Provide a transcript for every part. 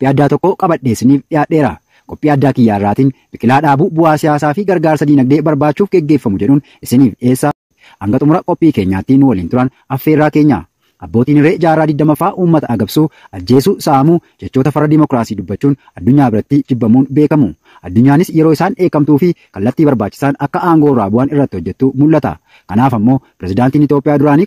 qophii addaa tokko qabadheessiniif dhiyaadheera. Qophii addaa kiyya irraatiin biqilaa dhaabuu bu'aa siyaasaa fi gargaarsa diinagdee barbaachuuf geggeeffamu jedhuun isiniif dheessa. Hanga xumura qophii keenyaatti nu waliin turan affeerraa keenya. Abbootiin hiree jaarraa digdamaffaa uummata agabsuu, ajjeesuu, saamuu, jechoota farra dimokiraasii dubbachuun addunyaa biratti jibbamuun beekamu. Addunyaanis yeroo isaan eekamtuu fi kallattii barbaachisaan akka aangoo irraa irratti hojjettu mul'ata. Kanaaf ammoo pirezidaantiin Itoophiyaa duraanii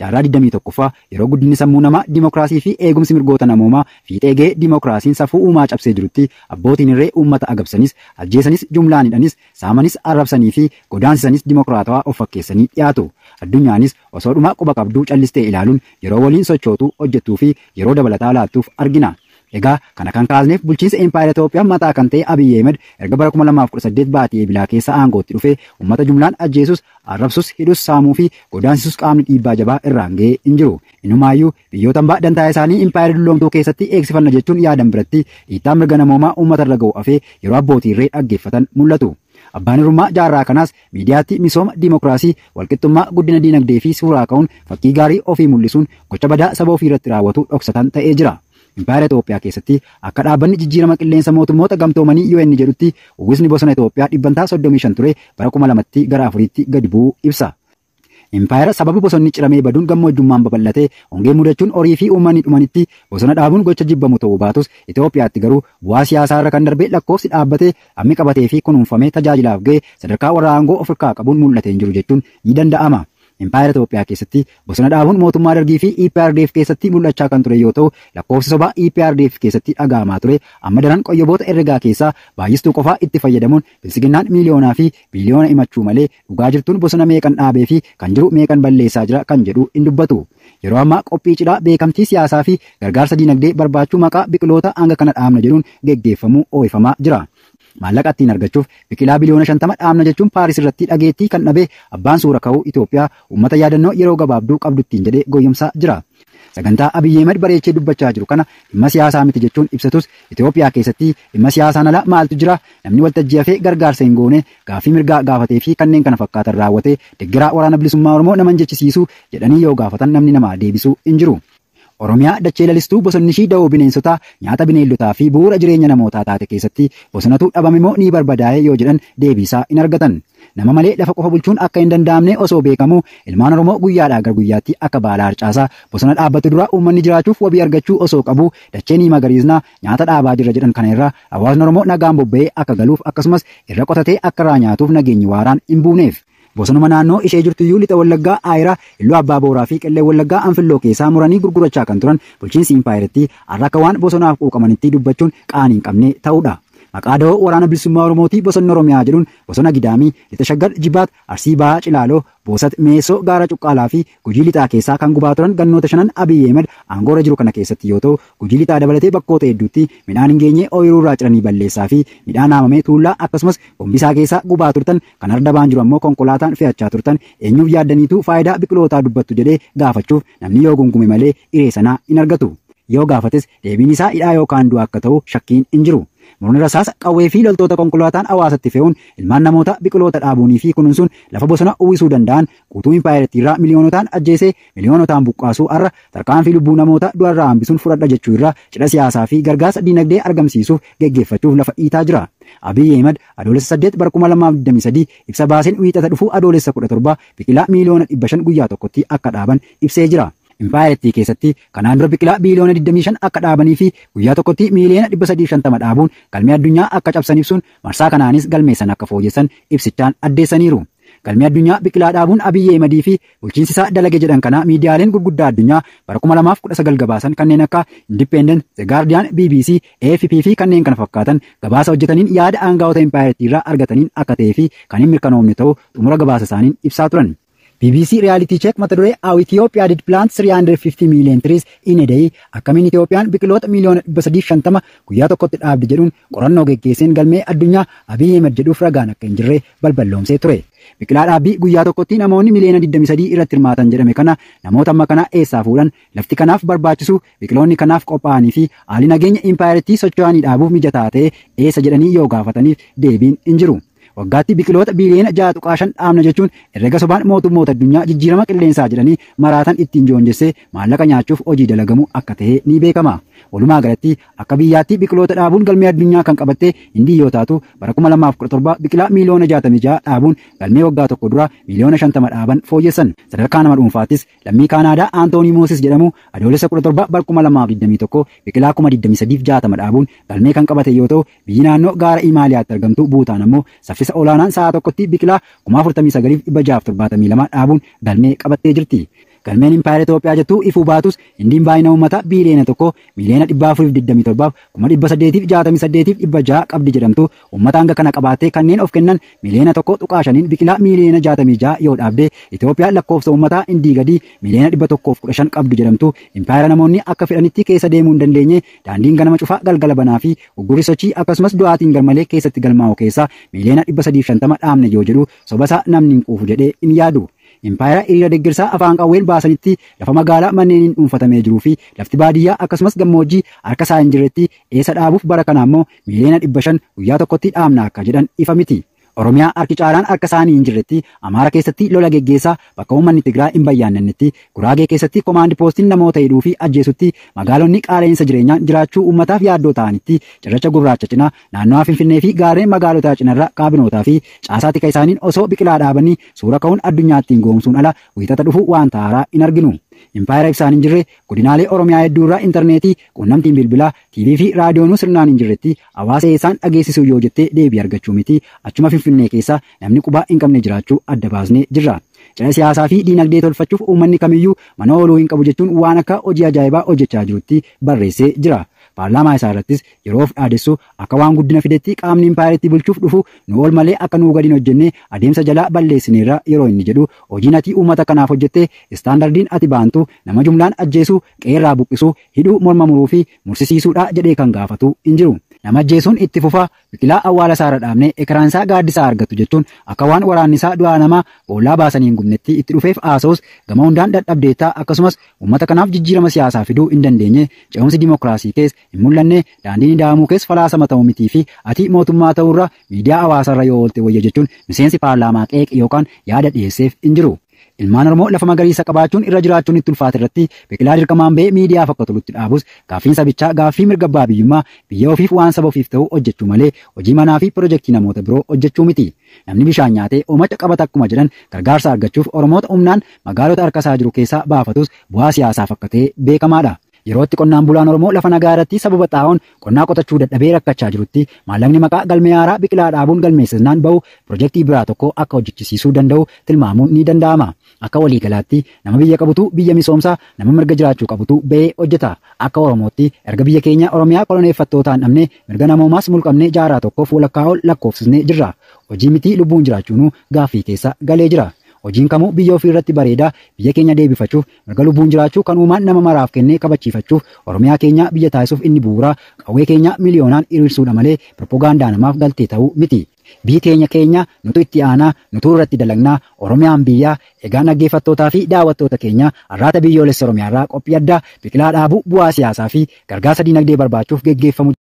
jaarraa 21ffaa yeroo guddinni sammuu namaa dimookiraasii fi eegumsi mirgoota namoomaa fiixeegee dimookiraasiin safuu uumaa cabsee jirutti abbootiin irree uummata agabsanis ajjeesanis jumlaanidhanis saamanis arrabsanii fi godaansisanis dimookiraatawaa of fakkeessanii dhiyaatu addunyaanis osoodhumaa quba qabduu callistee ilaaluun yeroo waliin sochootuu hojjetuu fi yeroo dabalataa laattuuf argina. Egaa kana kan kaasneef bulchiinsa Empaayer Itoophiyaa mataa kan ta'e Abiyyi Ahmed erga bara 2018 baatee bilaa keessaa aangootti dhufe uummata jumlaan ajjeesus, arrabsus, hidhus, saamuu fi godaansisuus qaamni dhiibbaa jabaa irraan ga'ee in jiru. Inumaayyuu biyyoota hambaa dantaa isaanii Empaayer dulloomtuu keessatti eegsifanna jechuun yaadan biratti dhiittaa mirga namoomaa uummatarra ga'u afee yeroo abbootii irree dhaggeeffatan mul'atu. Abbaan hirmaa jaarraa kanaas miidiyaatti misooma diimokiraasii walqixxummaa guddina diinagdee fi suuraa Impaayera Itoophiyaa keessatti akka dhaabbanni jijjiirama qilleensa mootummoota gamtoomanii yoo inni jedhutti uwwisni bosona Itoophiyaa dhibbantaa soddomii shan ture bara kuma lamatti gara 4 gad bu'uu ibsa. Impaayera sababa bosonni ciramee baduun gammoojjummaan baballatee hongee mudachuun horii fi uummanni dhumanitti bosona dhaabuun gocha jibbamu ta'uu baatus Itoophiyaatti garuu bu'aa siyaasaa irra kan darbee lakkoofsi dhaabbatee hammi qabatee fi kunuunfamee tajaajilaaf ga'e sadarkaa warra aangoo ofirkaa qabuun mul'ateen jiru jechuun ni danda'ama. Impaayera Itoophiyaa keessatti bosona dhaabuun mootummaa dargii fi EPRDF keessatti mul'achaa kan ture yoo ta'u lakkoofsi sobaa EPRDF keessatti dhaga'amaa ture amma daran qoyyaboota ergaa keessaa baay'istuu qofaa itti fayyadamuun bilisiginnaan miiliyoonaa fi biliyoona imachuu malee dhugaa jirtuun bosona meeqan dhaabee fi kan jiru meeqan balleessaa jira kan jedhu in dubbatu. Yeroo ammaa qophii cidhaa beekamtii siyaasaa fi gargaarsa dinagdee barbaachuu maqaa biqiloota hanga kana dhaabna jedhuun geggeeffamuu ooyifamaa jira. maallaqa ittiin argachuuf biqilaa biliyoona shantama dhaabna jechuun paaris irratti dhageettii kan dhabe abbaan suura ka'uu Itoophiyaa uummata yaadannoo yeroo gabaabduu qabdu ittiin jedhee goyyamsaa jira. Sagantaa Abiyyi Ahmed bareechee dubbachaa jiru kana dhimma siyaasaa miti jechuun ibsatus Itoophiyaa keessatti dhimma siyaasaan ala maaltu jira namni waltajjii hafee gargaarsa hin goone gaafii mirgaa gaafatee fi kanneen kana fakkaatan raawwatee deeggaraa waraana bilisummaa Oromoo naman jechisiisu jedhanii yoo gaafatan namni namaa deebisuu hin Oromiyaa dachee lalistuu bosonni shiida'uu bineensotaa nyaata bineeldotaa fi bu'uura jireenya namootaa taate keessatti bosonatu dhabamimoo ni barbadaa'ee yoo jedhan deebiisaa in argatan. Nama malee lafa qofa bulchuun akka hin danda'amne osoo beekamu ilmaan Oromoo guyyaadhaa gara guyyaatti akka baalaa harcaasaa bosona dhaabbatu dura uummanni jiraachuuf wabii argachuu osoo qabu dachee ni magariisnaa nyaata dhaabaa jira jedhan kana irraa hawaasni Oromoo nagaan bobba'ee akka galuuf akkasumas irra qotatee akka irraa nyaatuuf nageenyi waaraan hin buuneef. Bosonuma naannoo ishee jirtu iyyuu lixa Wallaggaa Aayiraa, Illuu Abbaa Booraa fi Qillee Wallaggaa Anfilloo keessaa muranii gurgurachaa kan turan bulchiinsi impaayiratti har'a akka waan bosonaaf quuqamanitti dubbachuun qaanii hin qabne ta'uudha. Maqaa dahoo waraana bilisummaa Oromootii bosona Oromiyaa jedhuun bosona Gidaamii, Lixa Shaggar Jibaat, Arsii Bahaa Cilaaloo, Boosat meesoo Gaara Cuqqaalaa fi gujii lixaa keessaa kan gubaa turan gannoota shanan abiyyee Ahmed aangoorra jiru kana keessatti yoo ta'u, gujii lixaa dabalatee bakkoota hedduutti midhaan hin geenye ooyiruu irraa ciranii balleessaa fi midhaan haamamee tuulaa akkasumas gombisaa keessaa gubaa turtan kan ardabaan jiru ammoo konkolaataan fe'achaa turtan eenyuuf yaaddaniitu faayidaa biqilootaa dubbattu jedhee gaafachuuf namni yoo gungume Murni rasaasa qawwee fi loltoota konkolaataan hawaasatti fe'uun ilmaan namoota biqiloota dhaabuunii fi kunuunsuun lafa bosona uwwisuu danda'an guutuu impaayirtii irraa miiliyoonotaan ajjeesee miiliyoonotaan buqqaasuu har'a tarkaanfii lubbuu namoota du'arraa hambisuun fudhadha jechuu irraa cidha siyaasaa fi gargaarsa diinagdee argamsiisuuf geggeeffachuuf lafa dhiitaa jira. Abiy Ahimad adoolessa 8 ibsa baaseen wiixata dhufuu adoolessa 17 biqilaa guyyaa tokkotti akka dhaaban ibsee jira. Impaayertii keessatti kanaan dura biqilaa biiliyoona 25 akka dhaabanii fi guyyaa tokkotti miiliyoona 350 dhaabuun galmee addunyaa akka cabsan ibsuun marsaa kanaanis galmeessan akka fooyyessan ibsichaan addeessaniiru. Galmee addunyaa biqilaa dhaabuun Abiyyi Ahmadii fi bulchiinsi isaa dalage jedhan kana miidiyaaleen gurguddaa addunyaa bara 2019 gabaasan kanneen akka Independent, The Guardian, BBC, AFP fi kanneen kana fakkaatan gabaasa hojjetaniin yaada aangaa'ota impaayertii irraa argataniin akka ta'ee fi kan hin ta'uu xumura gabaasa isaaniin ibsaa turan. BBC Reality cheek mata duree How Ethiopia did plant 350 in a akkamiin Itiyoophiyaan biqiloota miliyoona 350 guyyaa tokkotti dhaabdi jedhuun qorannoo geggeesseen galmee addunyaa Abiy jedhuuf ragaan akka hin jirree balballoomsee ture. Biqilaa dhaabbii guyyaa tokkotti namoonni miliyoona 23 irratti hirmaatan jedhame kana namoota amma kana eessaa fuudhan lafti kanaaf barbaachisu biqiloonni kanaaf qophaa'anii fi haalli nageenya socho'anii dhaabuuf mijataa eessa jedhanii yoo waggaatti biqiloota biiliyoona ja'a tuqaa shan dhaabna jechuun herrega sobaan mootummoota addunyaa jijjiirama qilleensaa jedhanii maraatan ittiin joonjessee maallaqa nyaachuuf hojii dalagamu akka ta'e ni beekama. Walumaa galatti akka biyyaatti biqiloota dhaabuun galmee addunyaa kan qabatte hindii yoo taatu bara 2017 biqilaa miiliyoona 66 dhaabuun galmee waggaa tokko dura miiliyoona 50 dhaaban fooyyessan. Sadarkaa nama dhuunfaattis lammii Kaanaadaa Aantoonii moosis jedhamu adoolessa 17 bara 2021 biqilaa 2360 dhaabuun galmee kan qabate yoo ta'u biyyi naannoo gaara Imaaliyaatti argamtu Buutaan ammoo saffisa ittisa olaanaan sa'aa tokkotti biqilaa 49,672 dhaabuun galmee qabattee jirti. galmeen impaayera Itoophiyaa jettuu ifuu baatus indiin baay'ina ummata biiliyoona tokko miliyoona qabdi jedhamtu uummata hanga kana qabaattee kanneen of kennan miliyoona tokko tuqaa shaniin biqilaa miliyoona 66 yoo dhaabde Itoophiyaa lakkoofsa uummataa indii gadii miliyoona qabdi jedhamtu impaayera namoonni akka fedhanitti keessa deemuu hin dandeenye daandiin ganama cufaa galgala banaa fi guggurri akkasumas du'aatiin keessatti keessaa 350 yoo jedhu sobasaa namni hin jedhee yaadu. Impaayera iriira deeggarsaa afaan qawween baasanitti lafa magaalaa manneeniin dhuunfatamee jiruu fi lafti baadiyyaa akkasumas gammoojjii harka isaa hin jirretti eessa dhaabuuf bara kana ammoo miiliyoona dhibba shan guyyaa tokkotti dhaamna akka jedhan ifa miti. Oromiyaa harki caalaan akka isaanii hin jirretti Amaara keessatti lola geggeessaa bakka uummanni Tigraay hin bayyaanannetti Guraagee keessatti koomaandi poostiin namoota hidhuu fi ajjeesutti magaalonni qaala'insa jireenyaan jiraachuu uummataaf yaaddoo ta'anitti cirracha gurraacha cinaa naannawa Finfinnee fi gaarreen magaalotaa cinarra qaabinootaa fi caasaa tika isaaniin osoo biqilaa dhaabanii suura ka'uun addunyaattiin goomsuun ala wiixata dhufu waan ta'araa hin arginu. impaayera ibsaan hin jirre godinaalee oromiyaa hedduu irraa intarneetii quunnamtiin bilbilaa tiivii fi raadiyoonuu sirnaan hin jirretti hawaasa eessaan dhageessisu yoo jettee deebii argachuu miti achuma finfinnee keessaa namni qubaa hin qabne jiraachuu adda baasnee jirra. Cina siyaasaa fi diinagdee tolfachuuf uummanni kamiyyuu mana ooluu hin qabu jechuun waan akka hojii ajaa'ibaa hojjechaa jirutti barreessee jira. paarlaamaa isaa irrattis yeroof dhaadessu akka waan guddina fidetti qaamniin impaayariitti bulchuuf dhufu nu ol malee akka nuu gadiin hojjennee adeemsa jalaa balleessineerra yeroo inni jedhu hojii natii uummata kanaaf hojjette istaandardiin ati baantu nama jumlaan ajjeesuu qeerraa buqqisuu hidhuu morma muruu fi mursisiisuudha jedhee kan gaafatu hin jiru. Nama ajjeesuun itti fufaa biqilaa awwaala isaarra dhaabnee ekiraansaa gaaddisaa argatu jechuun akka waan waraannisaa du'aa namaa boollaa baasaniin gubnetti itti dhufeef haasa'us gama hundaan dhadhabdeetaa akkasumas uummata kanaaf jijjiirama siyaasaa fiduu hin dandeenye ce'umsi dimookiraasii keessa hin mul'anne daandiin daamuu keessa falaasama ta'uu mitii fi ati mootummaa ta'urra miidiyaa hawaasarra yoo oolte wayya jechuun miseensi paarlaamaa yaada hin jiru. Ilmaan Oromoo lafa magariisa qabaachuun irra jiraachuun itti ulfaate irratti biqilaa dirqamaan ba'ee miidiyaa akka tolutti dhaabus gaaffiin sabichaa gaaffii mirga abbaa biyyummaa biyya ofiif waan saba ofiif ta'u hojjechuu malee hojii manaa fi pirojektii namoota biroo hojjechuu miti. Namni bishaan nyaatee oomacha qabata akkuma jedhan gargaarsa argachuuf Oromoota humnaan magaalota harkasaa jiru keessaa baafatus bu'aa siyaasaa fakkatee ta'e beekamaadha. yerootti qonnaan bulaan Oromoo lafa nagaa irratti sababa xaa'oon qonnaa qotachuu dadhabee rakkachaa jirutti maallaqni maqaa Akka walii galaatti nama biyya qabutu biyya misoomsaa nama mirga jiraachuu qabutu ba'ee hojjeta. Akka Oromootti erga biyya keenya Oromiyaa koloneeffattootaan dhabnee mirga namoomaas mulqabnee jaaraa tokkoof walakkaa ol lakkoofsisnee jirra. Hojii mitii lubbuun jiraachuunuu gaaffii keessa galee jira. Hojiin kamuu biyya ofii irratti bareedaa biyya keenya deebifachuuf marga lubbuun jiraachuu kan uumaan nama maraaf kennee kabachiifachuuf Oromiyaa keenya biyya taasisuuf inni bu'uura qawwee keenya miliyoonaan hiriirsuudha malee pirpogaandaa namaaf galtee ta'uu miti. Biyyi keenya keenya nutu itti aanaa nutuu irratti dalagnaa Oromiyaan biyyaa egaa naggeeffattootaa fi daawwattoota keenya arraata biyyoolessa Oromiyaa irraa qophii addaa biqilaa dhaabuu bu'aa siyaasaa fi gargaarsa dinagdee barbaachuuf geggeeffamu.